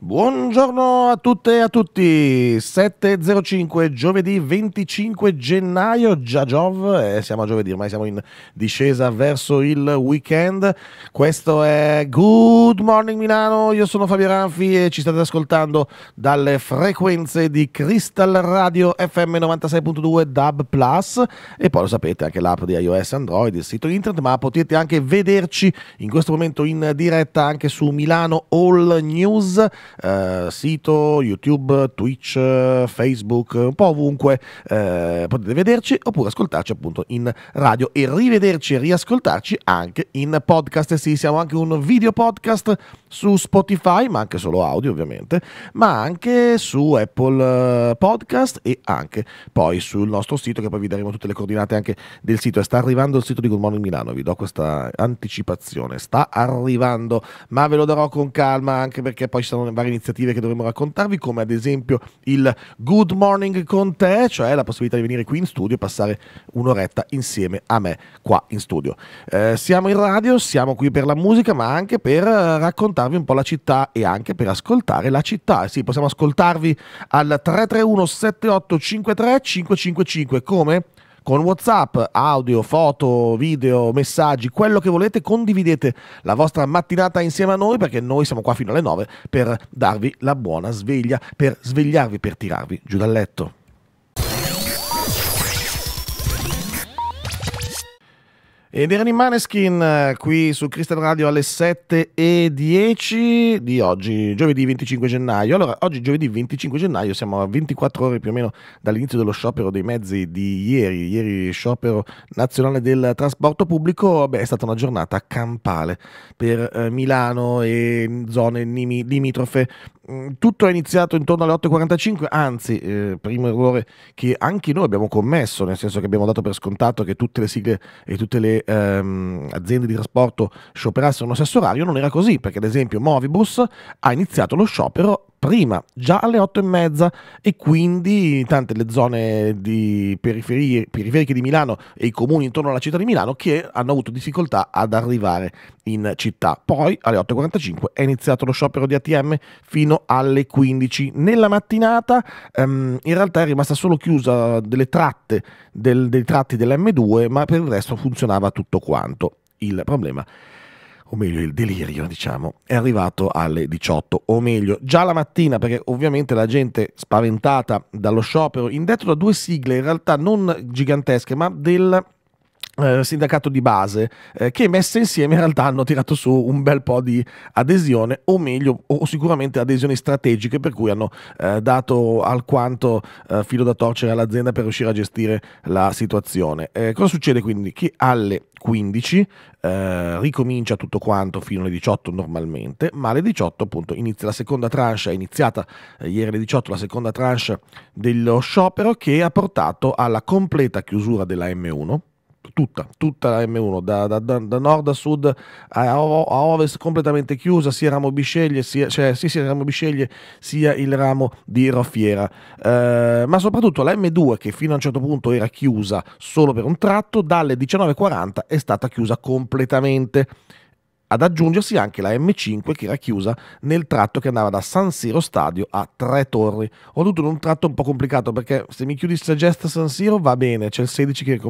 Buongiorno a tutte e a tutti, 7.05 giovedì 25 gennaio, già Giov, eh, siamo a giovedì, ormai siamo in discesa verso il weekend, questo è Good Morning Milano, io sono Fabio Ranfi e ci state ascoltando dalle frequenze di Crystal Radio FM 96.2 DAB Plus e poi lo sapete anche l'app di iOS Android, il sito internet, ma potete anche vederci in questo momento in diretta anche su Milano All News eh, sito, YouTube, Twitch, Facebook, un po' ovunque eh, potete vederci oppure ascoltarci appunto in radio e rivederci e riascoltarci anche in podcast. Sì, siamo anche un video podcast su Spotify, ma anche solo audio ovviamente, ma anche su Apple eh, Podcast e anche poi sul nostro sito che poi vi daremo tutte le coordinate anche del sito. E sta arrivando il sito di Good Morning Milano, vi do questa anticipazione, sta arrivando, ma ve lo darò con calma anche perché poi ci saranno varie iniziative che dovremo raccontarvi, come ad esempio il Good Morning con te, cioè la possibilità di venire qui in studio e passare un'oretta insieme a me qua in studio. Eh, siamo in radio, siamo qui per la musica, ma anche per eh, raccontarvi un po' la città e anche per ascoltare la città. Sì, possiamo ascoltarvi al 331 78 53 555 come con WhatsApp, audio, foto, video, messaggi, quello che volete, condividete la vostra mattinata insieme a noi perché noi siamo qua fino alle 9 per darvi la buona sveglia, per svegliarvi, per tirarvi giù dal letto. Ed erano i Maneskin eh, qui su Crystal Radio alle 7 e 10 di oggi, giovedì 25 gennaio. Allora, oggi giovedì 25 gennaio siamo a 24 ore più o meno dall'inizio dello sciopero dei mezzi di ieri, ieri sciopero nazionale del trasporto pubblico. Beh, è stata una giornata campale per eh, Milano e zone limitrofe Mm, tutto è iniziato intorno alle 8.45, anzi, eh, primo errore che anche noi abbiamo commesso, nel senso che abbiamo dato per scontato che tutte le sigle e tutte le ehm, aziende di trasporto scioperassero allo stesso orario, non era così, perché ad esempio Movibus ha iniziato lo sciopero prima, già alle 8 e mezza e quindi tante le zone di periferiche di Milano e i comuni intorno alla città di Milano che hanno avuto difficoltà ad arrivare in città. Poi alle 8.45 è iniziato lo sciopero di ATM fino alle 15. Nella mattinata ehm, in realtà è rimasta solo chiusa delle tratte, del, dei tratti dell'M2, ma per il resto funzionava tutto quanto. Il problema o meglio il delirio, diciamo, è arrivato alle 18, o meglio già la mattina, perché ovviamente la gente spaventata dallo sciopero, indetto da due sigle in realtà non gigantesche, ma del eh, sindacato di base eh, che messe insieme in realtà hanno tirato su un bel po' di adesione o meglio o sicuramente adesioni strategiche per cui hanno eh, dato alquanto eh, filo da torcere all'azienda per riuscire a gestire la situazione eh, cosa succede quindi che alle 15 ricomincia tutto quanto fino alle 18 normalmente ma alle 18 appunto inizia la seconda tranche è iniziata ieri alle 18 la seconda tranche dello sciopero che ha portato alla completa chiusura della M1 tutta, tutta la M1, da, da, da nord a sud a, a, ovest completamente chiusa, sia ramo Bisceglie sia, cioè, sì, sia, ramo Bisceglie, sia il ramo di Roffiera. Eh, ma soprattutto la M2 che fino a un certo punto era chiusa solo per un tratto, dalle 19.40 è stata chiusa completamente ad aggiungersi anche la M5 che era chiusa nel tratto che andava da San Siro Stadio a Tre Torri. Ho avuto un tratto un po' complicato perché se mi chiudi Segest San Siro va bene, c'è il 16 che,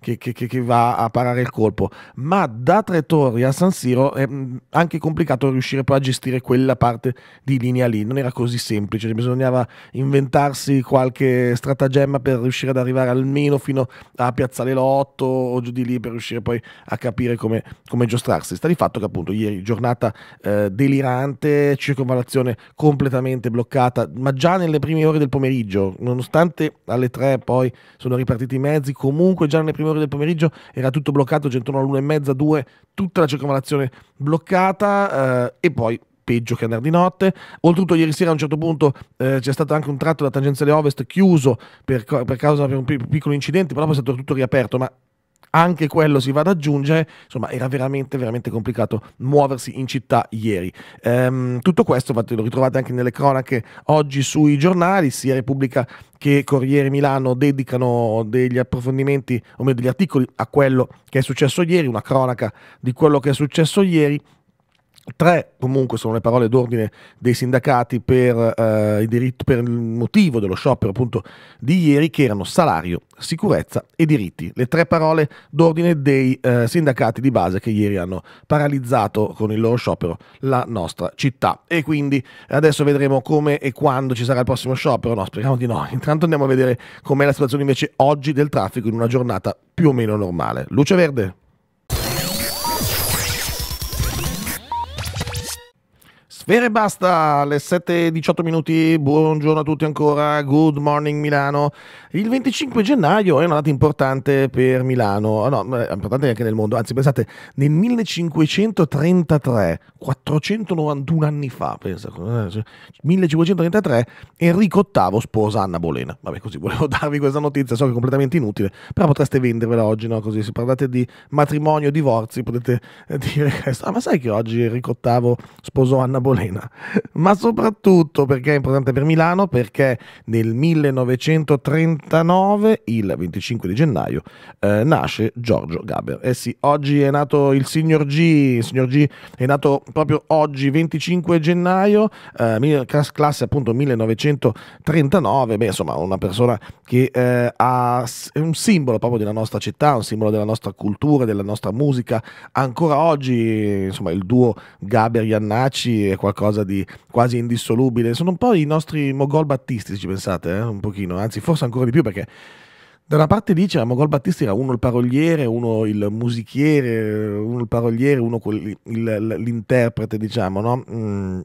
che, che, che, va a parare il colpo, ma da Tre Torri a San Siro è mm, anche complicato riuscire poi a gestire quella parte di linea lì, non era così semplice, bisognava inventarsi qualche stratagemma per riuscire ad arrivare almeno fino a Piazzale Lotto o giù di lì per riuscire poi a capire come, come giostrarsi Sta di fatto che appunto ieri giornata eh, delirante, circonvalazione completamente bloccata, ma già nelle prime ore del pomeriggio, nonostante alle tre poi sono ripartiti i mezzi, comunque già nelle prime ore del pomeriggio era tutto bloccato, già intorno e mezza, due, tutta la circonvalazione bloccata eh, e poi peggio che andare di notte. Oltretutto, ieri sera a un certo punto eh, c'è stato anche un tratto da tangenziale ovest chiuso per, per causa di un piccolo incidente, però poi è stato tutto riaperto. Ma anche quello si va ad aggiungere, insomma era veramente veramente complicato muoversi in città ieri. Ehm, tutto questo lo ritrovate anche nelle cronache oggi sui giornali, sia Repubblica che Corriere Milano dedicano degli approfondimenti o meglio degli articoli a quello che è successo ieri, una cronaca di quello che è successo ieri Tre comunque sono le parole d'ordine dei sindacati per, eh, il diritto, per, il motivo dello sciopero appunto di ieri che erano salario, sicurezza e diritti. Le tre parole d'ordine dei eh, sindacati di base che ieri hanno paralizzato con il loro sciopero la nostra città. E quindi adesso vedremo come e quando ci sarà il prossimo sciopero. No, speriamo di no. Intanto andiamo a vedere com'è la situazione invece oggi del traffico in una giornata più o meno normale. Luce verde. Bene, e basta, alle 7.18 minuti, buongiorno a tutti ancora, good morning Milano. Il 25 gennaio è una data importante per Milano, ah, no, importante anche nel mondo, anzi pensate, nel 1533, 491 anni fa, pensa, 1533, eh, Enrico VIII sposa Anna Bolena. Vabbè, così volevo darvi questa notizia, so che è completamente inutile, però potreste vendervela oggi, no? Così se parlate di matrimonio, divorzi, potete eh, dire questo. Ah, ma sai che oggi Enrico VIII sposò Anna Bolena? Arena, ma soprattutto perché è importante per Milano, perché nel 1939, il 25 di gennaio, eh, nasce Giorgio Gaber. Eh sì, oggi è nato il signor G, il signor G è nato proprio oggi, 25 gennaio, eh, classe appunto 1939, beh insomma una persona che eh, ha, è un simbolo proprio della nostra città, un simbolo della nostra cultura, della nostra musica, ancora oggi insomma il duo Gaber-Iannacci è qualcosa qualcosa di quasi indissolubile. Sono un po' i nostri Mogol Battisti, ci pensate, eh? un pochino, anzi forse ancora di più perché da una parte lì c'era Mogol Battisti, era uno il paroliere, uno il musichiere, uno il paroliere, uno l'interprete, diciamo, no? Mm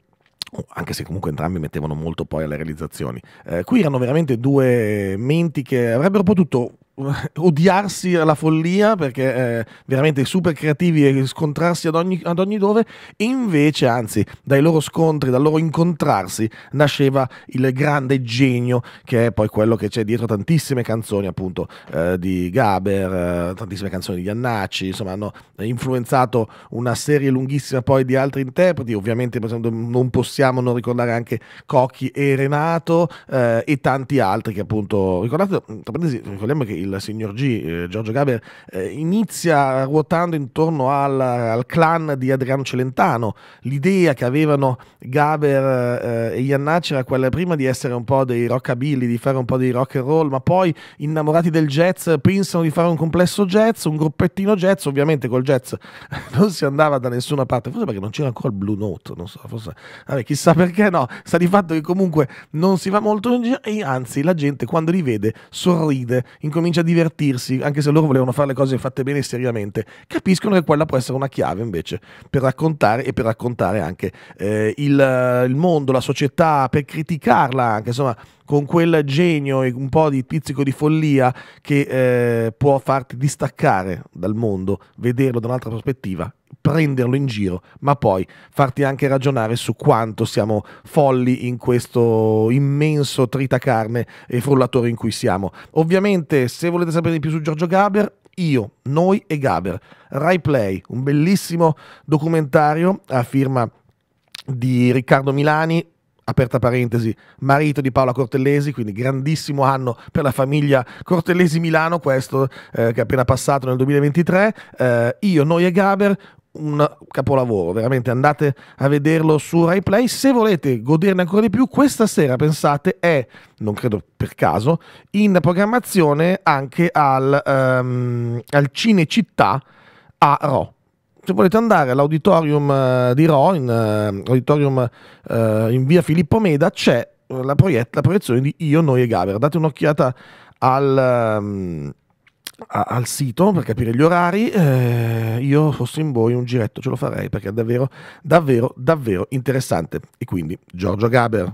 anche se comunque entrambi mettevano molto poi alle realizzazioni. Eh, qui erano veramente due menti che avrebbero potuto odiarsi alla follia perché eh, veramente super creativi e scontrarsi ad ogni, ad ogni, dove invece anzi dai loro scontri, dal loro incontrarsi nasceva il grande genio che è poi quello che c'è dietro tantissime canzoni appunto eh, di Gaber, eh, tantissime canzoni di Annacci, insomma hanno influenzato una serie lunghissima poi di altri interpreti, ovviamente esempio, non possiamo non ricordare anche Cocchi e Renato eh, e tanti altri che appunto ricordate, tra parentesi, ricordiamo che il signor G, eh, Giorgio Gaber, eh, inizia ruotando intorno al, al, clan di Adriano Celentano. L'idea che avevano Gaber eh, e Iannacci era quella prima di essere un po' dei rockabilly, di fare un po' di rock and roll, ma poi innamorati del jazz pensano di fare un complesso jazz, un gruppettino jazz, ovviamente col jazz non si andava da nessuna parte, forse perché non c'era ancora il Blue Note, non so, forse, vabbè, chissà perché no, sta di fatto che comunque non si va molto in giro e anzi la gente quando li vede sorride, incomincia comincia a divertirsi, anche se loro volevano fare le cose fatte bene e seriamente, capiscono che quella può essere una chiave invece per raccontare e per raccontare anche eh, il, il, mondo, la società, per criticarla anche, insomma con quel genio e un po' di pizzico di follia che eh, può farti distaccare dal mondo, vederlo da un'altra prospettiva, prenderlo in giro, ma poi farti anche ragionare su quanto siamo folli in questo immenso tritacarne e frullatore in cui siamo. Ovviamente, se volete sapere di più su Giorgio Gaber, io, noi e Gaber, Rai Play, un bellissimo documentario a firma di Riccardo Milani aperta parentesi, marito di Paola Cortellesi, quindi grandissimo anno per la famiglia Cortellesi Milano, questo eh, che è appena passato nel 2023, eh, io, Noi e Gaber, un capolavoro, veramente andate a vederlo su RaiPlay. Se volete goderne ancora di più, questa sera, pensate, è, non credo per caso, in programmazione anche al, um, al Cinecittà a Ro se volete andare all'auditorium eh, di Ro, in, uh, auditorium uh, in via Filippo Meda, c'è la, proiet- la, proiezione di Io, Noi e Gaber. Date un'occhiata al, um, a- al sito per capire gli orari. Eh, io fossi in voi un giretto ce lo farei perché è davvero, davvero, davvero interessante. E quindi Giorgio Gaber.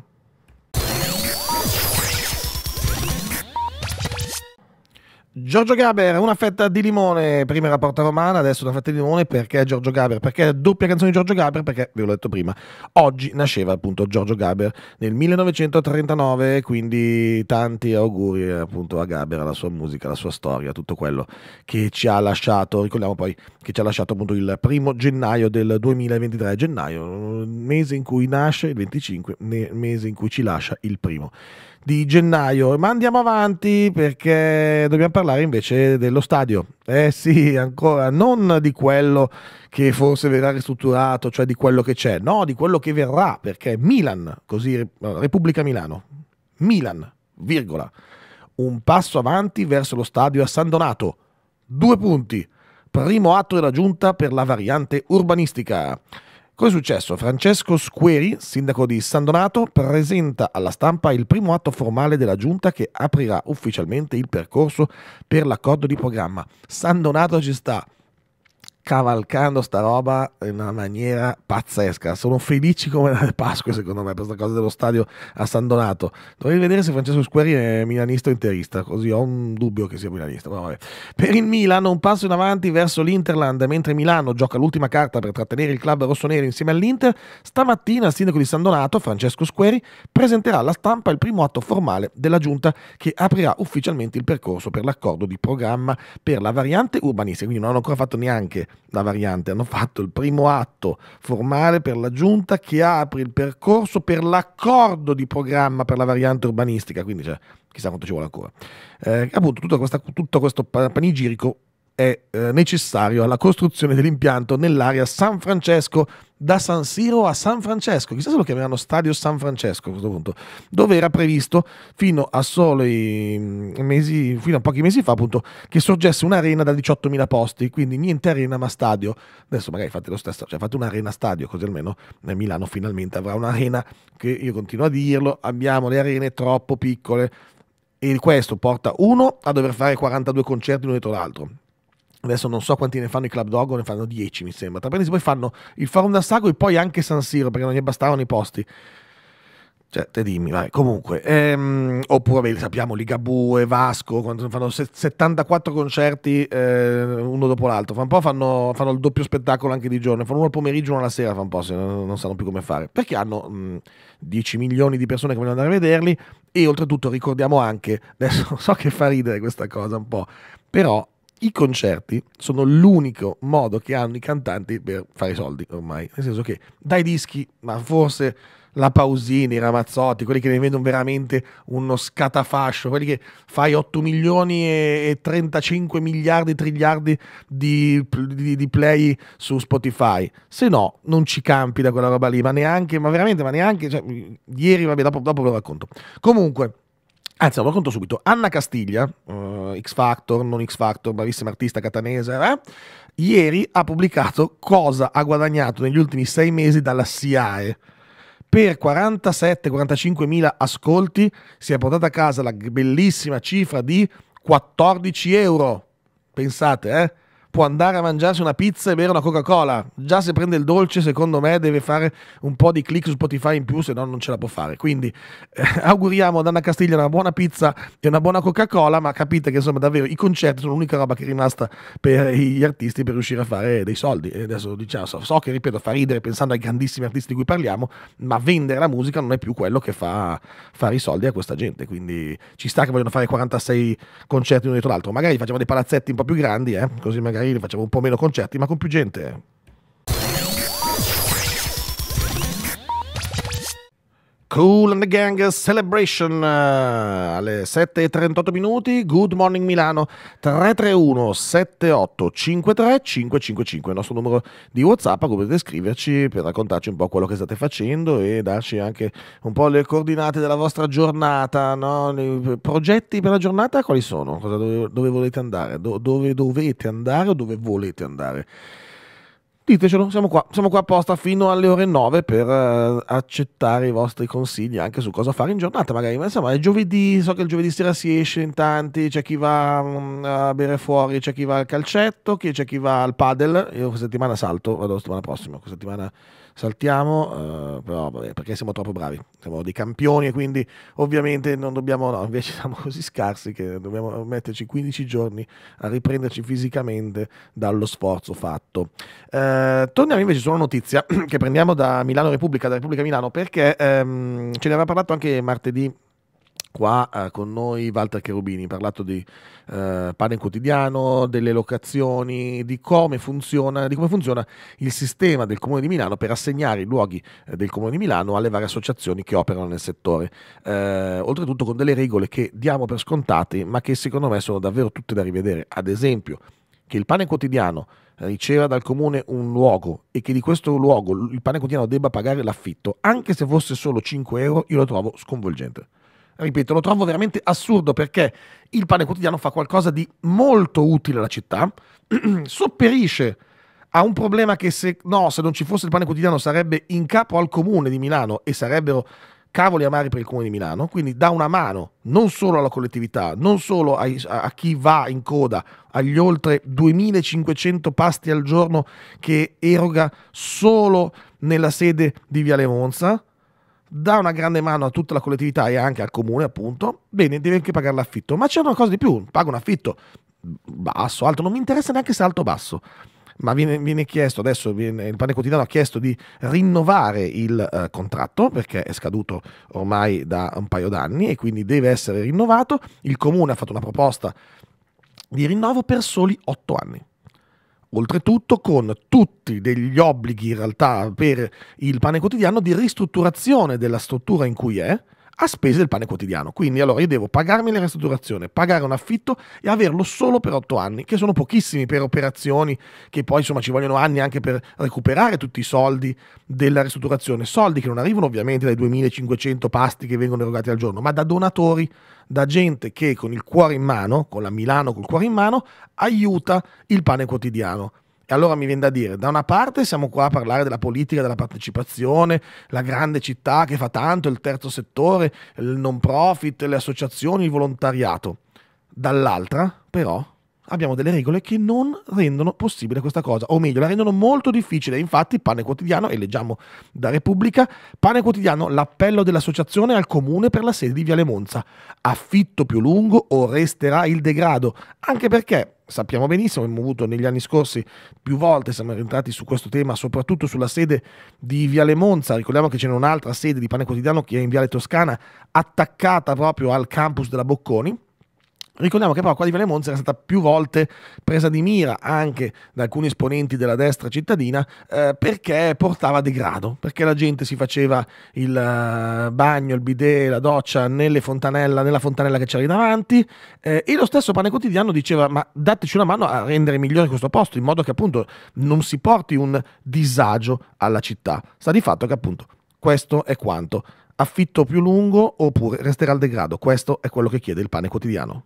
Giorgio Gaber, una fetta di limone, prima era Porta Romana, adesso una fetta di limone perché Giorgio Gaber? Perché doppia canzone di Giorgio Gaber? Perché, ve l'ho detto prima, oggi nasceva appunto Giorgio Gaber nel 1939, quindi tanti auguri eh, appunto a Gaber, alla sua musica, alla sua storia, tutto quello che ci ha lasciato, ricordiamo poi che ci ha lasciato appunto il primo gennaio del 2023, gennaio, mese in cui nasce il 25, mese in cui ci lascia il primo di gennaio, ma andiamo avanti perché dobbiamo parlare invece dello stadio. Eh sì, ancora non di quello che forse verrà ristrutturato, cioè di quello che c'è, no, di quello che verrà, perché Milan, così eh, Repubblica Milano, Milan, virgola, un passo avanti verso lo stadio a San Donato, due punti, primo atto della giunta per la variante urbanistica. Cosa è successo? Francesco Squeri, sindaco di San Donato, presenta alla stampa il primo atto formale della giunta che aprirà ufficialmente il percorso per l'accordo di programma. San Donato ci sta cavalcando sta roba in una maniera pazzesca. Sono felici come le Pasque, secondo me, per questa cosa dello stadio a San Donato. Dovrei vedere se Francesco Squeri è milanista o interista, così ho un dubbio che sia milanista. Per il Milan, un passo in avanti verso l'Interland, mentre Milano gioca l'ultima carta per trattenere il club rossonero insieme all'Inter, stamattina il sindaco di San Donato, Francesco Squeri, presenterà alla stampa il primo atto formale della giunta che aprirà ufficialmente il percorso per l'accordo di programma per la variante urbanistica, quindi non hanno ancora fatto neanche la variante, hanno fatto il primo atto formale per la giunta che apre il percorso per l'accordo di programma per la variante urbanistica, quindi cioè, chissà quanto ci vuole ancora. Eh, appunto tutto, questa, tutto questo panigirico è eh, necessario alla costruzione dell'impianto nell'area San Francesco da San Siro a San Francesco, chissà se lo chiameranno Stadio San Francesco a questo punto, dove era previsto fino a soli mm, mesi, fino a pochi mesi fa appunto, che sorgesse un'arena da 18.000 posti, quindi niente arena ma stadio. Adesso magari fate lo stesso, cioè fate un'arena stadio, così almeno Milano finalmente avrà un'arena che io continuo a dirlo, abbiamo le arene troppo piccole e questo porta uno a dover fare 42 concerti uno dietro l'altro Adesso non so quanti ne fanno i Club Dog, ne fanno 10 mi sembra. Tra parentesi poi fanno il Forum d'Assago e poi anche San Siro perché non gli bastavano i posti. Cioè, te dimmi, vai. Comunque, ehm, oppure beh, sappiamo Ligabue, Vasco, quando fanno 74 concerti eh, uno dopo l'altro. Fa un po' fanno, fanno, il doppio spettacolo anche di giorno, fanno uno al pomeriggio e uno alla sera, fa un po', se non, non sanno più come fare. Perché hanno mh, mm, 10 milioni di persone che vogliono andare a vederli e oltretutto ricordiamo anche, adesso so che fa ridere questa cosa un po', però i concerti sono l'unico modo che hanno i cantanti per fare i soldi ormai. Nel senso che dai dischi, ma forse la Pausini, i Ramazzotti, quelli che ne vedono veramente uno scatafascio, quelli che fai 8 milioni e 35 miliardi, triliardi di, di, di, play su Spotify. Se no, non ci campi da quella roba lì, ma neanche, ma veramente, ma neanche, cioè, ieri, vabbè, dopo, dopo lo racconto. Comunque, Anzi, lo racconto subito. Anna Castiglia, uh, X Factor, non X Factor, bravissima artista catanese, eh? ieri ha pubblicato cosa ha guadagnato negli ultimi sei mesi dalla SIAE. Per 47-45 mila ascolti si è portata a casa la bellissima cifra di 14 euro. Pensate, eh? può andare a mangiarsi una pizza e bere una Coca-Cola. Già se prende il dolce, secondo me, deve fare un po' di click su Spotify in più, se no non ce la può fare. Quindi eh, auguriamo ad Anna Castiglia una buona pizza e una buona Coca-Cola, ma capite che insomma davvero i concerti sono l'unica roba che è rimasta per gli artisti per riuscire a fare dei soldi. E adesso diciamo, so, so che ripeto, fa ridere pensando ai grandissimi artisti di cui parliamo, ma vendere la musica non è più quello che fa fare i soldi a questa gente. Quindi ci sta che vogliono fare 46 concerti uno dietro l'altro. Magari facciamo dei palazzetti un po' più grandi, eh? così magari Israele, facciamo un po' meno concerti, ma con più gente. Eh. Cool and the Gang Celebration eh, alle 7.38 minuti, Good Morning Milano 331 7853 555, il nostro numero di Whatsapp, come potete scriverci per raccontarci un po' quello che state facendo e darci anche un po' le coordinate della vostra giornata, no? i progetti per la giornata quali sono? Dove, dove, volete andare? Do, dove dovete andare o dove volete andare? Ditecelo, siamo qua, siamo qua apposta fino alle ore 9 per uh, accettare i vostri consigli anche su cosa fare in giornata, magari. Ma insomma, è giovedì, so che il giovedì sera si esce in tanti, c'è chi va um, a bere fuori, c'è chi va al calcetto, c'è chi va al padel. Io questa settimana salto, vado la settimana prossima, questa settimana saltiamo, eh, però vabbè, perché siamo troppo bravi, siamo dei campioni e quindi ovviamente non dobbiamo, no, invece siamo così scarsi che dobbiamo metterci 15 giorni a riprenderci fisicamente dallo sforzo fatto. Eh, torniamo invece su una notizia che prendiamo da Milano Repubblica, da Repubblica Milano, perché ehm, ce ne aveva parlato anche martedì qua eh, con noi Walter Cherubini, parlato di eh, pane quotidiano, delle locazioni, di come, funziona, di come, funziona, il sistema del Comune di Milano per assegnare i luoghi eh, del Comune di Milano alle varie associazioni che operano nel settore, eh, oltretutto con delle regole che diamo per scontate ma che secondo me sono davvero tutte da rivedere, ad esempio che il pane quotidiano riceva dal comune un luogo e che di questo luogo il pane quotidiano debba pagare l'affitto, anche se fosse solo 5 euro, io lo trovo sconvolgente ripeto, lo trovo veramente assurdo perché il pane quotidiano fa qualcosa di molto utile alla città, sopperisce a un problema che se no, se non ci fosse il pane quotidiano sarebbe in capo al comune di Milano e sarebbero cavoli amari per il comune di Milano, quindi dà una mano non solo alla collettività, non solo ai, a, chi va in coda agli oltre 2500 pasti al giorno che eroga solo nella sede di Viale Monza, dà una grande mano a tutta la collettività e anche al comune, appunto, bene, devi anche pagare l'affitto. Ma c'è una cosa di più, pago un affitto basso, alto, non mi interessa neanche se alto o basso. Ma viene, viene chiesto adesso, viene, il pane quotidiano ha chiesto di rinnovare il eh, contratto perché è scaduto ormai da un paio d'anni e quindi deve essere rinnovato. Il comune ha fatto una proposta di rinnovo per soli otto anni oltretutto con tutti degli obblighi in realtà per il pane quotidiano di ristrutturazione della struttura in cui è, a spese del pane quotidiano. Quindi allora io devo pagarmi la ristrutturazione, pagare un affitto e averlo solo per otto anni, che sono pochissimi per operazioni che poi insomma ci vogliono anni anche per recuperare tutti i soldi della ristrutturazione, soldi che non arrivano ovviamente dai 2500 pasti che vengono erogati al giorno, ma da donatori, da gente che con il cuore in mano, con la Milano col cuore in mano, aiuta il pane quotidiano. E allora mi viene da dire, da una parte siamo qua a parlare della politica, della partecipazione, la grande città che fa tanto, il terzo settore, il non profit, le associazioni, il volontariato. Dall'altra, però, abbiamo delle regole che non rendono possibile questa cosa, o meglio, la rendono molto difficile. Infatti, Pane Quotidiano, e leggiamo da Repubblica, Pane Quotidiano, l'appello dell'associazione al comune per la sede di Viale Monza. Affitto più lungo o resterà il degrado, anche perché sappiamo benissimo, abbiamo avuto negli anni scorsi più volte, siamo entrati su questo tema, soprattutto sulla sede di Viale Monza, ricordiamo che c'è un'altra sede di Pane Quotidiano che è in Viale Toscana, attaccata proprio al campus della Bocconi, Ricordiamo che però quella di Monza era stata più volte presa di mira anche da alcuni esponenti della destra cittadina eh, perché portava degrado, perché la gente si faceva il eh, bagno, il bidet, la doccia fontanella, nella fontanella che c'era lì davanti eh, e lo stesso pane quotidiano diceva ma dateci una mano a rendere migliore questo posto in modo che appunto non si porti un disagio alla città. Sta di fatto che appunto questo è quanto. Affitto più lungo oppure resterà al degrado. Questo è quello che chiede il pane quotidiano.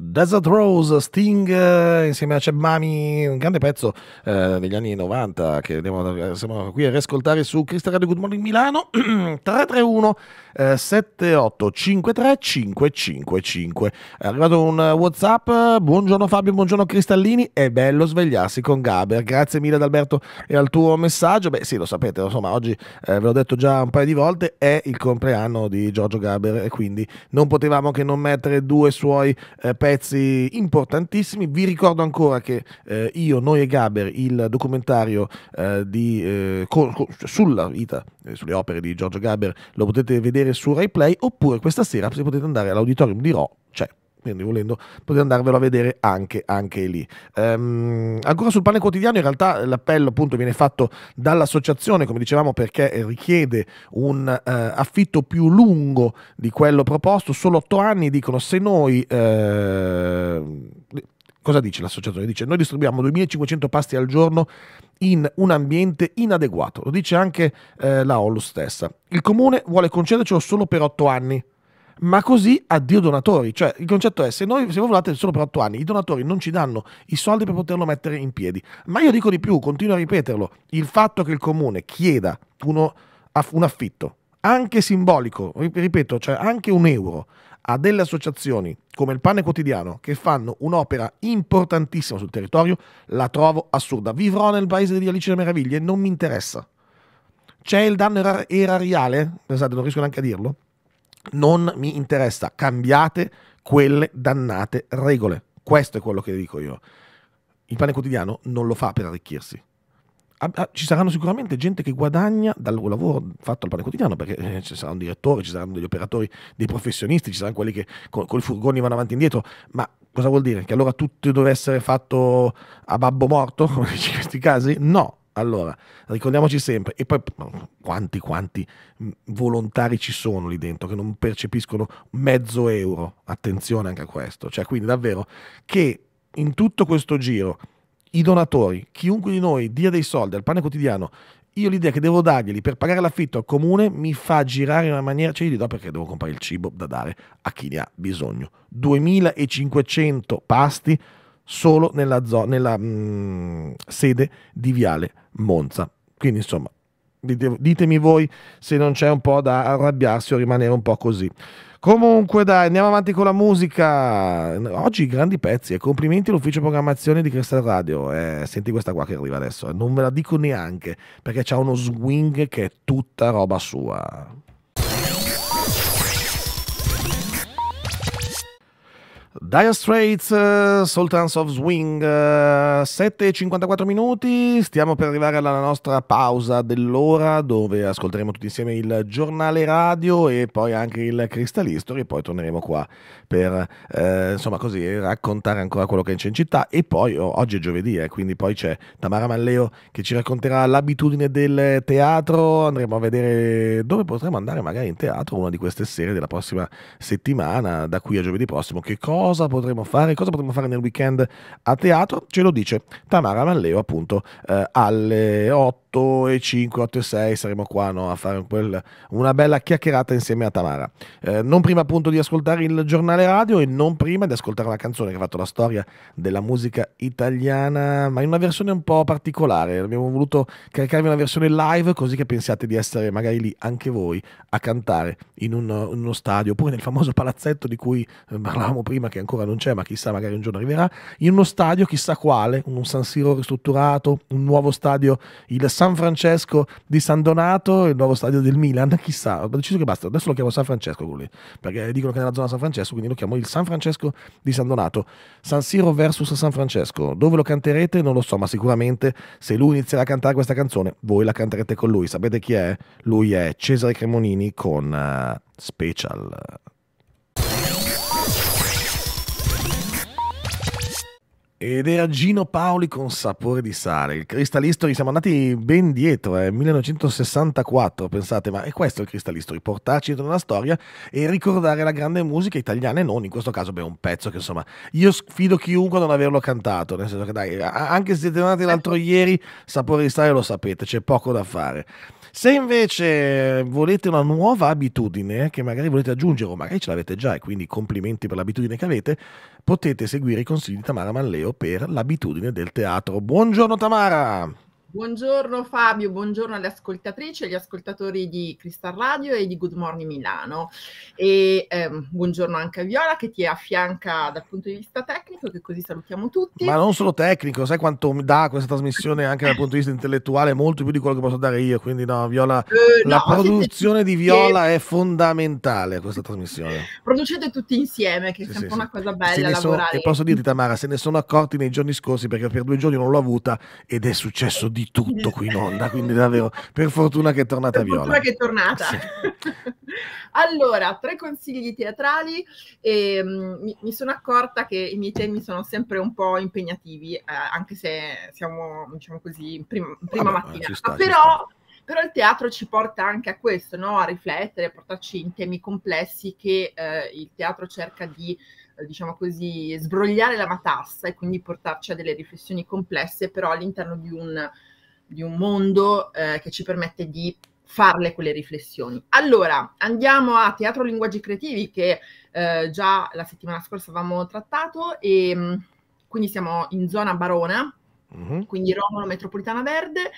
Desert Rose, Sting eh, insieme a Cheb Mami, un grande pezzo eh, degli anni 90 che andiamo, siamo qui a riascoltare su Crystal Radio Good Morning Milano 331 eh, 7853 555 è arrivato un Whatsapp buongiorno Fabio, buongiorno Cristallini è bello svegliarsi con Gaber grazie mille ad Alberto e al tuo messaggio beh sì lo sapete, insomma oggi eh, ve l'ho detto già un paio di volte, è il compleanno di Giorgio Gaber e quindi non potevamo che non mettere due suoi pezzi eh, pezzi importantissimi. Vi ricordo ancora che eh, io, noi e Gaber, il documentario eh, di, co- eh, co- sulla vita, eh, sulle opere di Giorgio Gaber, lo potete vedere su RaiPlay oppure questa sera se potete andare all'auditorium di Ro, c'è quindi volendo potete andarvelo a vedere anche, anche lì. Ehm, ancora sul pane quotidiano, in realtà l'appello appunto viene fatto dall'associazione, come dicevamo, perché richiede un eh, affitto più lungo di quello proposto, solo otto anni dicono se noi... Eh, cosa dice l'associazione? Dice noi distribuiamo 2500 pasti al giorno in un ambiente inadeguato, lo dice anche eh, la OLU stessa. Il comune vuole concedercelo solo per 8 anni ma così addio donatori. Cioè, il concetto è: se noi se voi volate solo per 8 anni, i donatori non ci danno i soldi per poterlo mettere in piedi. Ma io dico di più, continuo a ripeterlo: il fatto che il comune chieda uno, un affitto, anche simbolico, ripeto, cioè anche un euro, a delle associazioni come il Pane Quotidiano che fanno un'opera importantissima sul territorio, la trovo assurda. Vivrò nel paese di Alice delle Meraviglie, non mi interessa. C'è il danno erariale, pensate, non riesco neanche a dirlo non mi interessa, cambiate quelle dannate regole. Questo è quello che dico io. Il pane quotidiano non lo fa per arricchirsi. Ah, ci saranno sicuramente gente che guadagna dal lavoro fatto al pane quotidiano, perché eh, ci sarà un direttore, ci saranno degli operatori, dei professionisti, ci saranno quelli che con, con i furgoni vanno avanti e indietro, ma cosa vuol dire? Che allora tutto deve essere fatto a babbo morto, come dice in questi casi? No, allora, ricordiamoci sempre, e poi quanti, quanti mm, volontari ci sono lì dentro che non percepiscono mezzo euro, attenzione anche a questo, cioè quindi davvero che in tutto questo giro i donatori, chiunque di noi dia dei soldi al pane quotidiano, io l'idea che devo darglieli per pagare l'affitto al comune mi fa girare in una maniera, cioè io gli do perché devo comprare il cibo da dare a chi ne ha bisogno. 2500 pasti solo nella, zo- nella mh, mm, sede di Viale Monza. Quindi insomma, ditemi voi se non c'è un po' da arrabbiarsi o rimanere un po' così. Comunque dai, andiamo avanti con la musica. Oggi grandi pezzi e eh. complimenti all'ufficio programmazione di Crystal Radio. Eh, senti questa qua che arriva adesso, eh. non ve la dico neanche perché c'è uno swing che è tutta roba sua. Dire Straits, uh, eh, Sultans of Swing, 7 eh, e 54 minuti, stiamo per arrivare alla nostra pausa dell'ora dove ascolteremo tutti insieme il giornale radio e poi anche il Crystal History e poi torneremo qua per uh, insomma così raccontare ancora quello che c'è in città e poi oh, oggi è giovedì eh, quindi poi c'è Tamara Malleo che ci racconterà l'abitudine del teatro, andremo a vedere dove potremo andare magari in teatro una di queste sere della prossima settimana da qui a giovedì prossimo che cosa cosa potremo fare, cosa potremo fare nel weekend a teatro, ce lo dice Tamara Malleo appunto eh, alle 8 e 5, 8 e 6 saremo qua no, a fare quel, una bella chiacchierata insieme a Tamara. Eh, non prima appunto di ascoltare il giornale radio e non prima di ascoltare la canzone che ha fatto la storia della musica italiana, ma in una versione un po' particolare. Abbiamo voluto caricarvi una versione live così che pensiate di essere magari lì anche voi a cantare in, un, in uno stadio oppure nel famoso palazzetto di cui eh, parlavamo prima una che ancora non c'è, ma chissà, magari un giorno arriverà, in uno stadio chissà quale, un San Siro ristrutturato, un nuovo stadio, il San Francesco di San Donato, il nuovo stadio del Milan, chissà, ho deciso che basta, adesso lo chiamo San Francesco quello perché dicono che è nella zona San Francesco, quindi lo chiamo il San Francesco di San Donato. San Siro versus San Francesco, dove lo canterete non lo so, ma sicuramente se lui inizierà a cantare questa canzone, voi la canterete con lui, sapete chi è? Lui è Cesare Cremonini con uh, Special. Ed era Gino Paoli con sapore di sale. Il Crystal History, siamo andati ben dietro, è eh, 1964, pensate, ma è questo il Crystal History, portarci dentro una storia e ricordare la grande musica italiana e non, in questo caso, beh, un pezzo che insomma, io sfido chiunque a non averlo cantato, nel senso che dai, anche se siete andati l'altro ieri, sapore di sale lo sapete, c'è poco da fare. Se invece volete una nuova abitudine che magari volete aggiungere o magari ce l'avete già e quindi complimenti per l'abitudine che avete, potete seguire i consigli di Tamara Manleo per l'abitudine del teatro. Buongiorno Tamara! Buongiorno Fabio, buongiorno alle ascoltatrici e agli ascoltatori di Cristal Radio e di Good Morning Milano. E ehm, buongiorno anche a Viola che ti affianca dal punto di vista tecnico, che così salutiamo tutti. Ma non solo tecnico, sai quanto mi dà questa trasmissione anche dal punto di vista intellettuale, molto più di quello che posso dare io. Quindi no, Viola, eh, la produzione di Viola che... è fondamentale a questa trasmissione. Producete tutti insieme, che sì, è sempre sì, una sì. cosa bella da lavorare. Sono, e posso dirti Tamara, se ne sono accorti nei giorni scorsi perché per due giorni non l'ho avuta ed è successo di tutto qui in onda, quindi davvero per fortuna che è tornata per Viola. Per fortuna che è tornata. Sì. allora, tre consigli teatrali. E, ehm, mi, mi, sono accorta che i miei temi sono sempre un po' impegnativi, eh, anche se siamo, diciamo così, in prima, prima Vabbè, mattina. Sta, però però il teatro ci porta anche a questo, no? a riflettere, a portarci in temi complessi che eh, il teatro cerca di, eh, diciamo così, sbrogliare la matassa e quindi portarci a delle riflessioni complesse, però all'interno di un di un mondo eh, che ci permette di farle quelle riflessioni. Allora, andiamo a Teatro Linguaggi Creativi che eh, già la settimana scorsa avevamo trattato e mm, quindi siamo in zona Barona, mm-hmm. quindi Romolo Metropolitana Verde,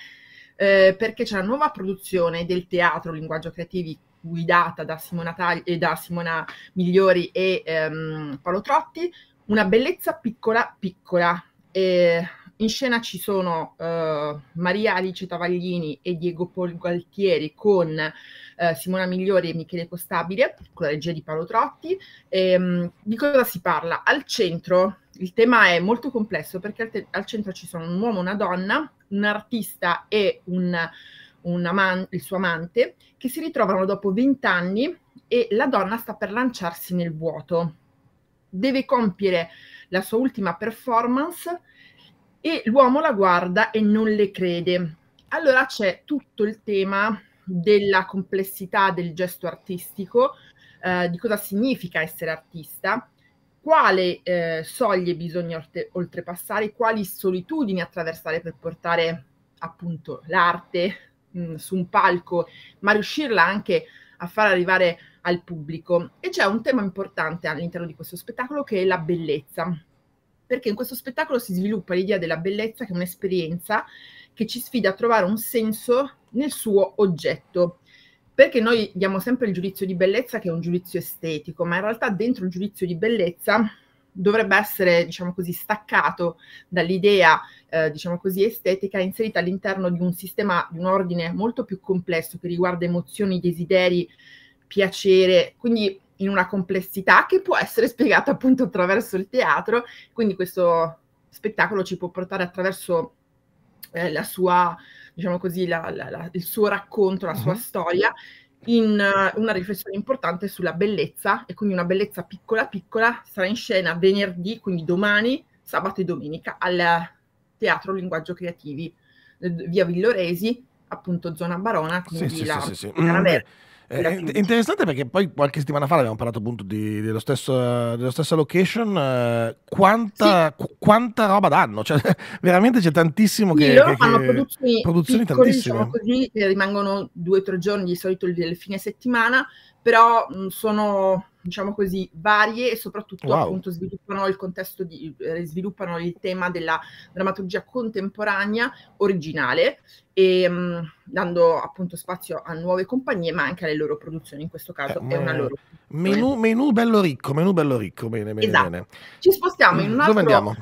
eh, perché c'è una nuova produzione del Teatro Linguaggio Creativi guidata da Simona, Tagli- e eh, da Simona Migliori e ehm, Paolo Trotti, una bellezza piccola, piccola, eh, in scena ci sono eh, Maria Alice Tavaglini e Diego Polgaltieri con eh, Simona Migliori e Michele Costabile, con la regia di Paolo Trotti. E, ehm, mh, di cosa si parla? Al centro il tema è molto complesso perché al, te- al centro ci sono un uomo, una donna, un artista e un, un am- il suo amante che si ritrovano dopo 20 anni e la donna sta per lanciarsi nel vuoto. Deve compiere la sua ultima performance e l'uomo la guarda e non le crede. Allora c'è tutto il tema della complessità del gesto artistico, eh, di cosa significa essere artista, quali eh, soglie bisogna orte- oltrepassare, quali solitudini attraversare per portare appunto l'arte mh, mm, su un palco, ma riuscirla anche a far arrivare al pubblico. E c'è un tema importante all'interno di questo spettacolo che è la bellezza perché in questo spettacolo si sviluppa l'idea della bellezza che è un'esperienza che ci sfida a trovare un senso nel suo oggetto. Perché noi diamo sempre il giudizio di bellezza che è un giudizio estetico, ma in realtà dentro il giudizio di bellezza dovrebbe essere, diciamo così, staccato dall'idea, eh, diciamo così, estetica, inserita all'interno di un sistema, di un ordine molto più complesso che riguarda emozioni, desideri, piacere. Quindi in una complessità che può essere spiegata appunto attraverso il teatro, quindi questo spettacolo ci può portare attraverso eh, la sua, diciamo così, la, la, la, il suo racconto, la sua uh-huh. storia, in uh, una riflessione importante sulla bellezza e quindi una bellezza piccola piccola sarà in scena venerdì, quindi domani, sabato e domenica al Teatro Linguaggio Creativi, eh, via Villoresi, appunto zona Barona, quindi sì, la sì, sì, sì. Eh, è interessante perché poi qualche settimana fa abbiamo parlato appunto di, dello stesso, dello stesso location, eh, quanta, sì. qu- quanta roba danno, cioè veramente c'è tantissimo che... loro che, fanno che produzioni, produzioni diciamo tantissime. Così, rimangono due o tre giorni di solito del fine settimana, però sono diciamo così, varie e soprattutto wow. appunto sviluppano il contesto di, eh, sviluppano il tema della drammaturgia contemporanea originale e ehm, mh, dando appunto spazio a nuove compagnie ma anche alle loro produzioni in questo caso eh, è una eh, loro menù, menù bello ricco menù bello ricco bene bene, esatto. bene. ci spostiamo in mm, un altro